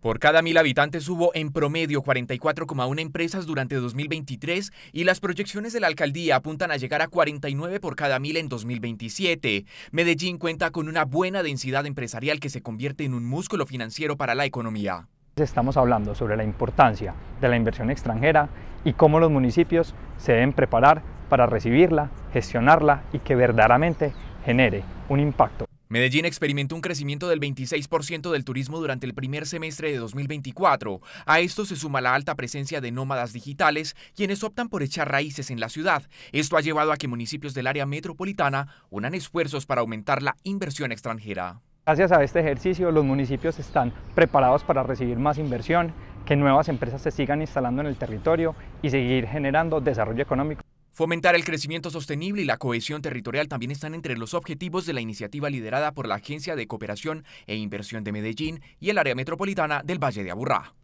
Por cada mil habitantes hubo en promedio 44,1 empresas durante 2023 y las proyecciones de la alcaldía apuntan a llegar a 49 por cada mil en 2027. Medellín cuenta con una buena densidad empresarial que se convierte en un músculo financiero para la economía. Estamos hablando sobre la importancia de la inversión extranjera y cómo los municipios se deben preparar para recibirla, gestionarla y que verdaderamente genere un impacto Medellín experimentó un crecimiento del 26% del turismo durante el primer semestre de 2024. A esto se suma la alta presencia de nómadas digitales, quienes optan por echar raíces en la ciudad. Esto ha llevado a que municipios del área metropolitana unan esfuerzos para aumentar la inversión extranjera. Gracias a este ejercicio, los municipios están preparados para recibir más inversión, que nuevas empresas se sigan instalando en el territorio y seguir generando desarrollo económico. Fomentar el crecimiento sostenible y la cohesión territorial también están entre los objetivos de la iniciativa liderada por la Agencia de Cooperación e Inversión de Medellín y el Área Metropolitana del Valle de Aburrá.